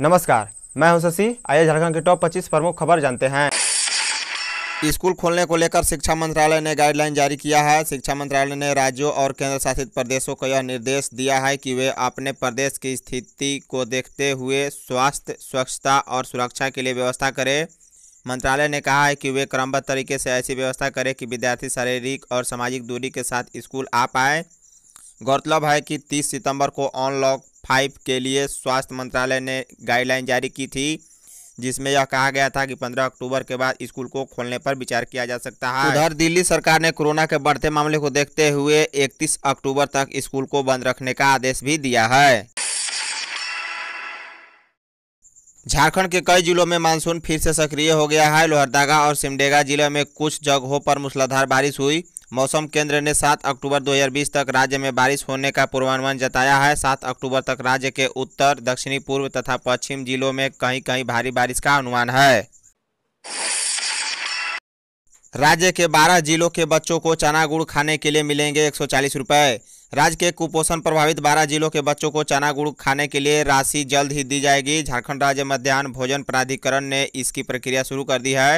नमस्कार मैं हूं शशि आइए झारखंड के टॉप 25 प्रमुख खबर जानते हैं स्कूल खोलने को लेकर शिक्षा मंत्रालय ने गाइडलाइन जारी किया है शिक्षा मंत्रालय ने राज्यों और केंद्र शासित प्रदेशों को यह निर्देश दिया है कि वे अपने प्रदेश की स्थिति को देखते हुए स्वास्थ्य स्वच्छता और सुरक्षा के लिए व्यवस्था करें मंत्रालय ने कहा है कि वे क्रमबद्ध तरीके से ऐसी व्यवस्था करें कि विद्यार्थी शारीरिक और सामाजिक दूरी के साथ स्कूल आ पाए गौरतलब है कि 30 सितंबर को ऑनलॉक फाइव के लिए स्वास्थ्य मंत्रालय ने गाइडलाइन जारी की थी जिसमें यह कहा गया था कि 15 अक्टूबर के बाद स्कूल को खोलने पर विचार किया जा सकता है उधर दिल्ली सरकार ने कोरोना के बढ़ते मामले को देखते हुए 31 अक्टूबर तक स्कूल को बंद रखने का आदेश भी दिया है झारखंड के कई जिलों में मानसून फिर से सक्रिय हो गया है लोहरदागा और सिमडेगा जिले में कुछ जगहों पर मूसलाधार बारिश हुई मौसम केंद्र ने 7 अक्टूबर 2020 तक राज्य में बारिश होने का पूर्वानुमान जताया है 7 अक्टूबर तक राज्य के उत्तर दक्षिणी पूर्व तथा पश्चिम जिलों में कहीं कहीं भारी बारिश का अनुमान है राज्य के 12 जिलों के बच्चों को चना गुड़ खाने के लिए मिलेंगे एक सौ राज्य के कुपोषण प्रभावित 12 जिलों के बच्चों को चना गुड़ खाने के लिए राशि जल्द ही दी जाएगी झारखंड राज्य मध्यान्ह भोजन प्राधिकरण ने इसकी प्रक्रिया शुरू कर दी है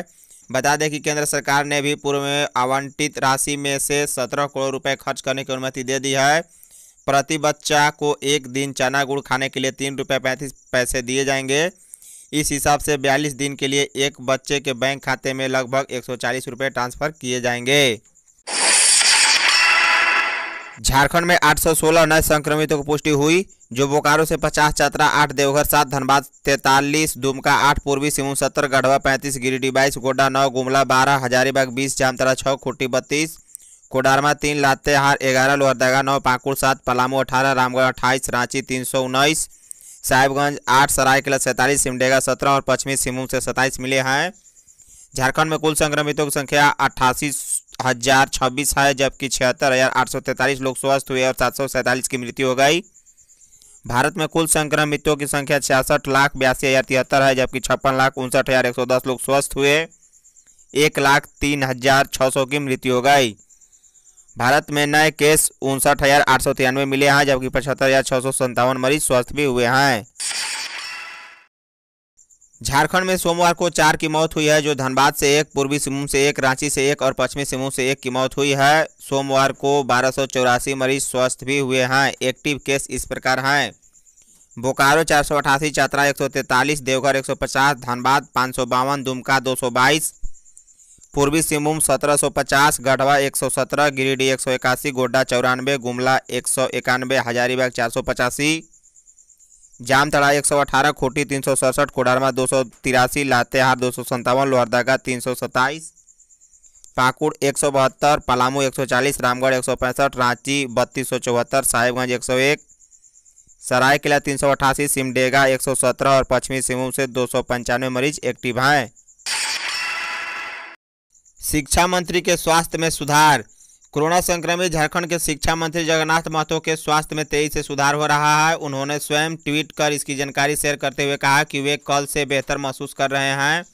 बता दें कि केंद्र सरकार ने भी पूर्व में आवंटित राशि में से सत्रह करोड़ रुपए खर्च करने की अनुमति दे दी है प्रति बच्चा को एक दिन चना गुड़ खाने के लिए तीन रुपये पैंतीस पैसे दिए जाएंगे इस हिसाब से बयालीस दिन के लिए एक बच्चे के बैंक खाते में लगभग एक सौ चालीस रुपये ट्रांसफ़र किए जाएंगे झारखंड में 816 नए संक्रमितों की पुष्टि हुई जो बोकारो से 50 चतरा 8 देवघर 7 धनबाद 43 दुमका 8 पूर्वी सिंह 70 गढ़वा 35 गिरिडीह बाईस गोड्डा 9 गुमला 12 हजारीबाग 20 जामतरा 6 खुट्टी 32 कोडारमा 3 लातेहार 11 लोहरदगा 9 पाकुड़ 7 पलामू 18 रामगढ़ 28 रांची तीन साहिबगंज आठ सरायकला सैंतालीस सिमडेगा सत्रह और पश्चिमी सिंहभूम से सत्ताईस मिले हैं झारखंड में कुल संक्रमितों की संख्या अट्ठासी हजार छब्बीस है जबकि छिहत्तर हजार आठ सौ तैंतालीस लोग स्वस्थ हुए और सात सौ सैंतालीस की मृत्यु हो गई भारत में कुल संक्रमितों की संख्या छियासठ लाख बयासी हज़ार तिहत्तर है जबकि छप्पन लाख उनसठ हज़ार एक सौ दस लोग स्वस्थ हुए एक लाख तीन हज़ार छः सौ की मृत्यु हो गई भारत में नए केस उनसठ हज़ार आठ सौ तिरानवे मिले हैं जबकि पचहत्तर हज़ार छः सौ संतावन मरीज स्वस्थ भी हुए हैं झारखंड में सोमवार को चार की मौत हुई है जो धनबाद से एक पूर्वी सिंहभूम से एक रांची से एक और पश्चिमी सिंहभूम से एक की मौत हुई है सोमवार को बारह मरीज स्वस्थ भी हुए हैं एक्टिव केस इस प्रकार हैं बोकारो चार सौ अठासी चतरा एक सौ तैंतालीस देवघर एक सौ पचास धनबाद पाँच सौ बावन दुमका दो सौ बाईस पूर्वी सिंहभूम सत्रह सौ पचास गढ़वा एक सौ सत्रह गिरिडीह एक सौ इक्यासी गोड्डा चौरानवे गुमला एक सौ इक्यानवे हजारीबाग चार सौ पचासी जामतड़ा एक सौ अठारह खोटी तीन सौ सड़सठ कोडरमा दो सौ तिरासी लातेहार दो सौ संतावन लोहरदगा तीन सौ सत्ताईस पाकुड़ एक सौ बहत्तर पलामू एक सौ चालीस रामगढ़ एक सौ पैंसठ रांची बत्तीस सौ चौहत्तर साहिबगंज एक सौ एक सराय किला तीन सौ अठासी सिमडेगा एक सौ सत्रह और पश्चिमी सिंहभूम से दो सौ पंचानवे मरीज एक्टिव हैं शिक्षा मंत्री के स्वास्थ्य में सुधार कोरोना संक्रमित झारखंड के शिक्षा मंत्री जगन्नाथ महतो के स्वास्थ्य में तेजी से सुधार हो रहा है उन्होंने स्वयं ट्वीट कर इसकी जानकारी शेयर करते हुए कहा कि वे कल से बेहतर महसूस कर रहे हैं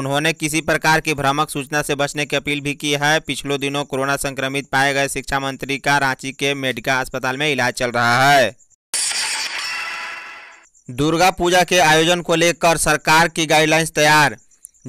उन्होंने किसी प्रकार की भ्रामक सूचना से बचने की अपील भी की है पिछले दिनों कोरोना संक्रमित पाए गए शिक्षा मंत्री का रांची के मेडिका अस्पताल में इलाज चल रहा है दुर्गा पूजा के आयोजन को लेकर सरकार की गाइडलाइंस तैयार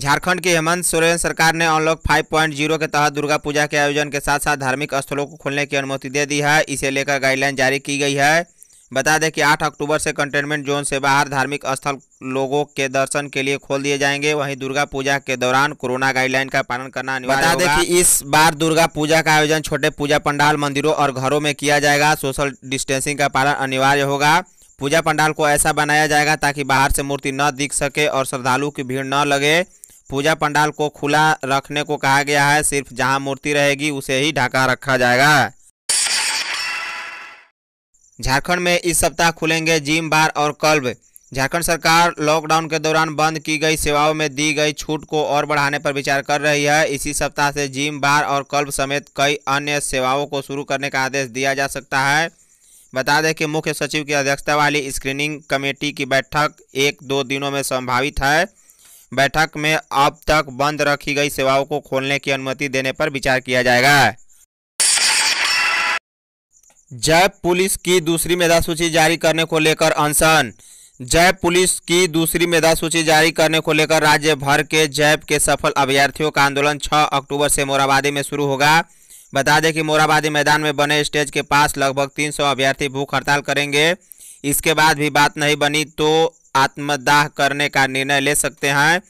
झारखंड की हेमंत सोरेन सरकार ने अनलॉक फाइव पॉइंट जीरो के तहत दुर्गा पूजा के आयोजन के साथ साथ धार्मिक स्थलों को खोलने की अनुमति दे दी है इसे लेकर गाइडलाइन जारी की गई है बता दें कि 8 अक्टूबर से कंटेनमेंट जोन से बाहर धार्मिक स्थल लोगों के दर्शन के लिए खोल दिए जाएंगे वहीं दुर्गा पूजा के दौरान कोरोना गाइडलाइन का पालन करना अनिवार्य बता दें कि इस बार दुर्गा पूजा का आयोजन छोटे पूजा पंडाल मंदिरों और घरों में किया जाएगा सोशल डिस्टेंसिंग का पालन अनिवार्य होगा पूजा पंडाल को ऐसा बनाया जाएगा ताकि बाहर से मूर्ति न दिख सके और श्रद्धालु की भीड़ न लगे पूजा पंडाल को खुला रखने को कहा गया है सिर्फ जहां मूर्ति रहेगी उसे ही ढका रखा जाएगा झारखंड में इस सप्ताह खुलेंगे जिम बार और क्लब झारखंड सरकार लॉकडाउन के दौरान बंद की गई सेवाओं में दी गई छूट को और बढ़ाने पर विचार कर रही है इसी सप्ताह से जिम बार और क्लब समेत कई अन्य सेवाओं को शुरू करने का आदेश दिया जा सकता है बता दें कि मुख्य सचिव की अध्यक्षता वाली स्क्रीनिंग कमेटी की बैठक एक दो दिनों में संभावित है बैठक में अब तक बंद रखी गई सेवाओं को खोलने की अनुमति देने पर विचार किया जाएगा जय पुलिस की दूसरी मेधा सूची जारी करने को लेकर अनशन जैप पुलिस की दूसरी मेधा सूची जारी करने को लेकर राज्य भर के जैप के सफल अभ्यर्थियों का आंदोलन 6 अक्टूबर से मोराबादी में शुरू होगा बता दें कि मोराबादी मैदान में बने स्टेज के पास लगभग 300 अभ्यर्थी भूख हड़ताल करेंगे इसके बाद भी बात नहीं बनी तो आत्मदाह करने का निर्णय ले सकते हैं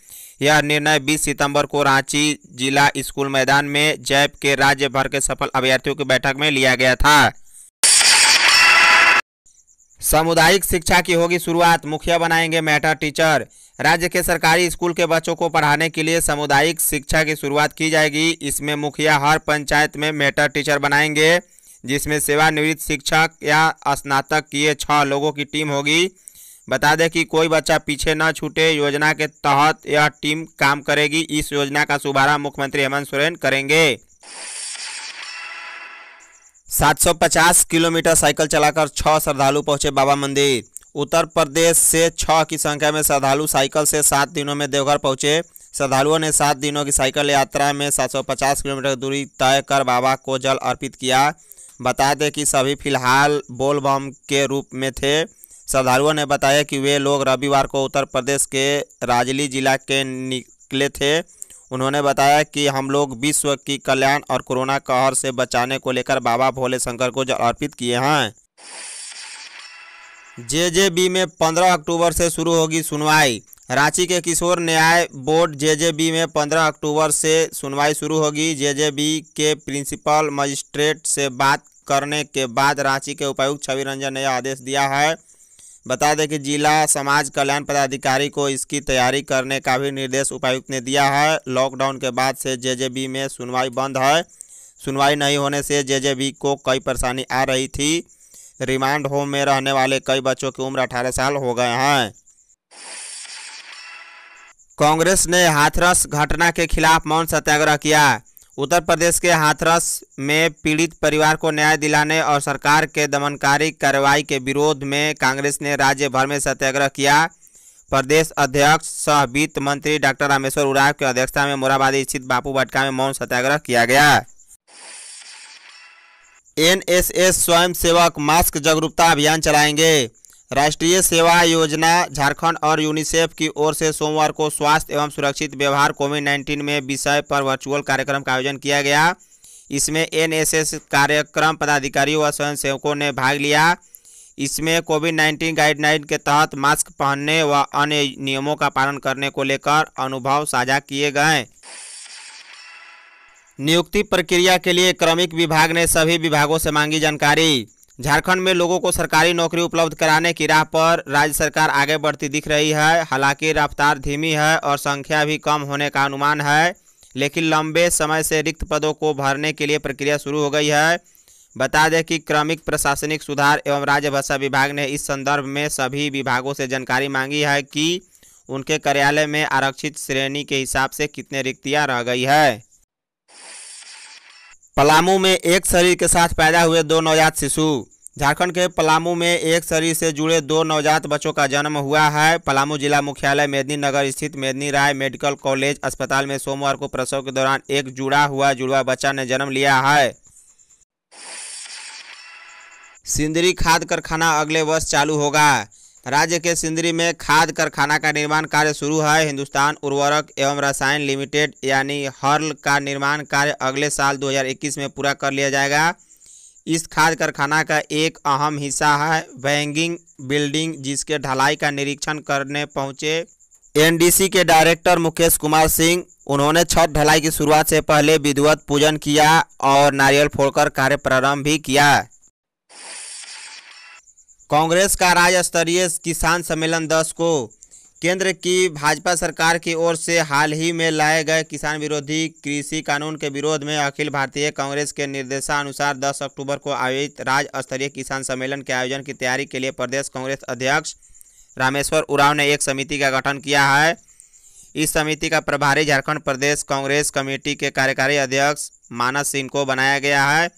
यह निर्णय 20 सितंबर को रांची जिला स्कूल मैदान में जैप के राज्य भर के सफल अभ्यर्थियों की बैठक में लिया गया था सामुदायिक शिक्षा की होगी शुरुआत मुखिया बनाएंगे मैटर टीचर राज्य के सरकारी स्कूल के बच्चों को पढ़ाने के लिए सामुदायिक शिक्षा की शुरुआत की जाएगी इसमें मुखिया हर पंचायत में मैटर टीचर बनाएंगे जिसमें सेवानिवृत्त शिक्षक या स्नातक किए छः लोगों की टीम होगी बता दें कि कोई बच्चा पीछे न छूटे योजना के तहत यह टीम काम करेगी इस योजना का शुभारंभ मुख्यमंत्री हेमंत सोरेन करेंगे 750 किलोमीटर साइकिल चलाकर छः श्रद्धालु पहुंचे बाबा मंदिर उत्तर प्रदेश से छः की संख्या में श्रद्धालु साइकिल से सात दिनों में देवघर पहुंचे श्रद्धालुओं ने सात दिनों की साइकिल यात्रा में 750 किलोमीटर दूरी तय कर बाबा को जल अर्पित किया बता दें कि सभी फिलहाल बोलबम के रूप में थे श्रद्धालुओं ने बताया कि वे लोग रविवार को उत्तर प्रदेश के राजली जिला के निकले थे उन्होंने बताया कि हम लोग विश्व की कल्याण और कोरोना कहर से बचाने को लेकर बाबा भोले शंकर को अर्पित किए हैं जे जे बी में 15 अक्टूबर से शुरू होगी सुनवाई रांची के किशोर न्याय बोर्ड जेजेबी में 15 अक्टूबर से सुनवाई शुरू होगी जेजेबी के प्रिंसिपल मजिस्ट्रेट से बात करने के बाद रांची के उपायुक्त छवि रंजन ने आदेश दिया है बता दें कि जिला समाज कल्याण पदाधिकारी को इसकी तैयारी करने का भी निर्देश उपायुक्त ने दिया है लॉकडाउन के बाद से जेजेबी में सुनवाई बंद है सुनवाई नहीं होने से जेजेबी को कई परेशानी आ रही थी रिमांड होम में रहने वाले कई बच्चों की उम्र अठारह साल हो गए हैं कांग्रेस ने हाथरस घटना के खिलाफ मौन सत्याग्रह किया उत्तर प्रदेश के हाथरस में पीड़ित परिवार को न्याय दिलाने और सरकार के दमनकारी कार्रवाई के विरोध में कांग्रेस ने राज्य भर में सत्याग्रह किया प्रदेश अध्यक्ष सह वित्त मंत्री डॉक्टर रामेश्वर उराव की अध्यक्षता में मोराबादी स्थित बापू भटका में मौन सत्याग्रह किया गया एनएसएस स्वयंसेवक मास्क जागरूकता अभियान चलाएंगे राष्ट्रीय सेवा योजना झारखंड और यूनिसेफ की ओर से सोमवार को स्वास्थ्य एवं सुरक्षित व्यवहार कोविड नाइन्टीन में विषय पर वर्चुअल कार्यक्रम का आयोजन किया गया इसमें एनएसएस कार्यक्रम पदाधिकारी व स्वयंसेवकों ने भाग लिया इसमें कोविड नाइन्टीन गाइडलाइन के तहत मास्क पहनने व अन्य नियमों का पालन करने को लेकर अनुभव साझा किए गए नियुक्ति प्रक्रिया के लिए क्रमिक विभाग ने सभी विभागों से मांगी जानकारी झारखंड में लोगों को सरकारी नौकरी उपलब्ध कराने की राह पर राज्य सरकार आगे बढ़ती दिख रही है हालांकि रफ्तार धीमी है और संख्या भी कम होने का अनुमान है लेकिन लंबे समय से रिक्त पदों को भरने के लिए प्रक्रिया शुरू हो गई है बता दें कि क्रमिक प्रशासनिक सुधार एवं राज्य भाषा विभाग ने इस संदर्भ में सभी विभागों से जानकारी मांगी है कि उनके कार्यालय में आरक्षित श्रेणी के हिसाब से कितने रिक्तियाँ रह गई है पलामू में एक शरीर के साथ पैदा हुए दो नवजात शिशु झारखंड के पलामू में एक शरीर से जुड़े दो नवजात बच्चों का जन्म हुआ है पलामू जिला मुख्यालय मेदनी नगर स्थित मेदनी राय मेडिकल कॉलेज अस्पताल में सोमवार को प्रसव के दौरान एक जुड़ा हुआ जुड़वा बच्चा ने जन्म लिया है सिंदरी खाद कारखाना अगले वर्ष चालू होगा राज्य के सिंदरी में खाद कारखाना का निर्माण कार्य शुरू है हिंदुस्तान उर्वरक एवं रसायन लिमिटेड यानी हर्ल का निर्माण कार्य अगले साल 2021 में पूरा कर लिया जाएगा इस खाद कारखाना का एक अहम हिस्सा है बैंगिंग बिल्डिंग जिसके ढलाई का निरीक्षण करने पहुंचे एनडीसी के डायरेक्टर मुकेश कुमार सिंह उन्होंने छत ढलाई की शुरुआत से पहले विधिवत पूजन किया और नारियल फोड़कर कार्य प्रारंभ भी किया कांग्रेस का राज्य स्तरीय किसान सम्मेलन 10 को केंद्र की भाजपा सरकार की ओर से हाल ही में लाए गए किसान विरोधी कृषि कानून के विरोध में अखिल भारतीय कांग्रेस के निर्देशानुसार 10 अक्टूबर को आयोजित राज्य स्तरीय किसान सम्मेलन के आयोजन की तैयारी के लिए प्रदेश कांग्रेस अध्यक्ष रामेश्वर उराव ने एक समिति का गठन किया है इस समिति का प्रभारी झारखंड प्रदेश कांग्रेस कमेटी के कार्यकारी अध्यक्ष मानस सिंह को बनाया गया है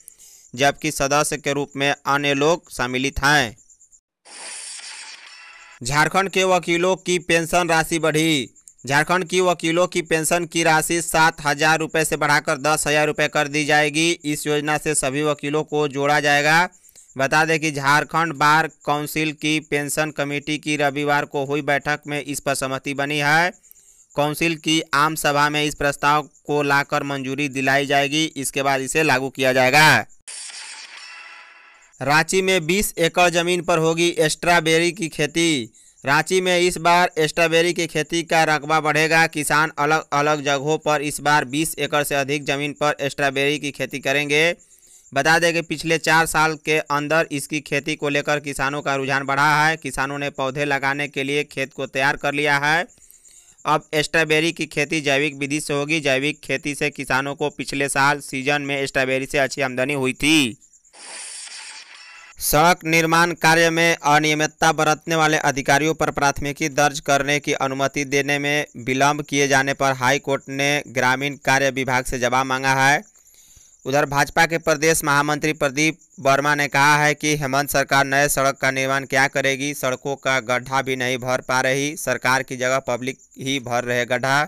जबकि सदस्य के रूप में अन्य लोग सम्मिलित हैं झारखंड के वकीलों की पेंशन राशि बढ़ी झारखंड की वकीलों की पेंशन की राशि सात हज़ार रुपये से बढ़ाकर दस हज़ार रुपये कर दी जाएगी इस योजना से सभी वकीलों को जोड़ा जाएगा बता दें कि झारखंड बार काउंसिल की पेंशन कमेटी की रविवार को हुई बैठक में इस पर सहमति बनी है काउंसिल की आम सभा में इस प्रस्ताव को लाकर मंजूरी दिलाई जाएगी इसके बाद इसे लागू किया जाएगा रांची में 20 एकड़ जमीन पर होगी स्ट्रॉबेरी की खेती रांची में इस बार स्ट्रॉबेरी की खेती का रकबा बढ़ेगा किसान अलग अलग जगहों पर इस बार 20 एकड़ से अधिक जमीन पर स्ट्रॉबेरी की खेती करेंगे बता दें कि पिछले चार साल के अंदर इसकी खेती को लेकर किसानों का रुझान बढ़ा है किसानों ने पौधे लगाने के लिए खेत को तैयार कर लिया है अब स्ट्रॉबेरी की खेती जैविक विधि से होगी जैविक खेती से किसानों को पिछले साल सीजन में स्ट्रॉबेरी से अच्छी आमदनी हुई थी सड़क निर्माण कार्य में अनियमितता बरतने वाले अधिकारियों पर प्राथमिकी दर्ज करने की अनुमति देने में विलंब किए जाने पर हाई कोर्ट ने ग्रामीण कार्य विभाग से जवाब मांगा है उधर भाजपा के प्रदेश महामंत्री प्रदीप वर्मा ने कहा है कि हेमंत सरकार नए सड़क का निर्माण क्या करेगी सड़कों का गड्ढा भी नहीं भर पा रही सरकार की जगह पब्लिक ही भर रहे गड्ढा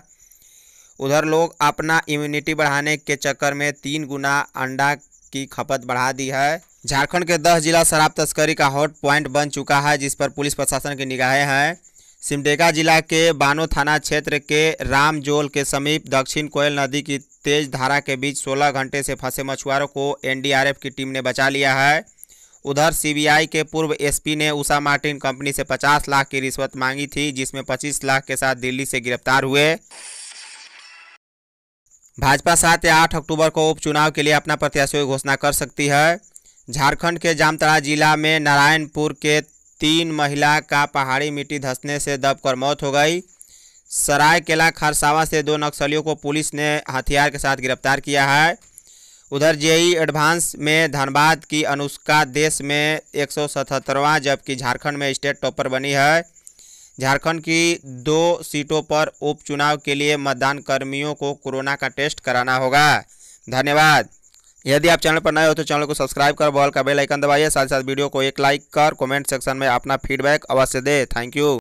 उधर लोग अपना इम्यूनिटी बढ़ाने के चक्कर में तीन गुना अंडा की खपत बढ़ा दी है झारखंड के दस जिला शराब तस्करी का हॉट पॉइंट बन चुका है जिस पर पुलिस प्रशासन की निगाहें हैं सिमडेगा जिला के बानो थाना क्षेत्र के रामजोल के समीप दक्षिण कोयल नदी की तेज धारा के बीच 16 घंटे से फंसे मछुआरों को एनडीआरएफ की टीम ने बचा लिया है उधर सीबीआई के पूर्व एसपी ने उषा मार्टिन कंपनी से 50 लाख की रिश्वत मांगी थी जिसमें 25 लाख के साथ दिल्ली से गिरफ्तार हुए भाजपा सात या आठ अक्टूबर को उपचुनाव के लिए अपना प्रत्याशी घोषणा कर सकती है झारखंड के जामतरा जिला में नारायणपुर के तीन महिला का पहाड़ी मिट्टी धंसने से दबकर मौत हो गई सरायकेला खरसावा से दो नक्सलियों को पुलिस ने हथियार के साथ गिरफ्तार किया है उधर जेई एडवांस में धनबाद की अनुष्का देश में एक जबकि झारखंड में स्टेट टॉपर बनी है झारखंड की दो सीटों पर उपचुनाव के लिए मतदान कर्मियों को कोरोना का टेस्ट कराना होगा धन्यवाद यदि आप चैनल पर नए हो तो चैनल को सब्सक्राइब कर बॉल का बेल आइकन दबाइए साथ साथ वीडियो को एक लाइक कर कमेंट सेक्शन में अपना फीडबैक अवश्य दें थैंक यू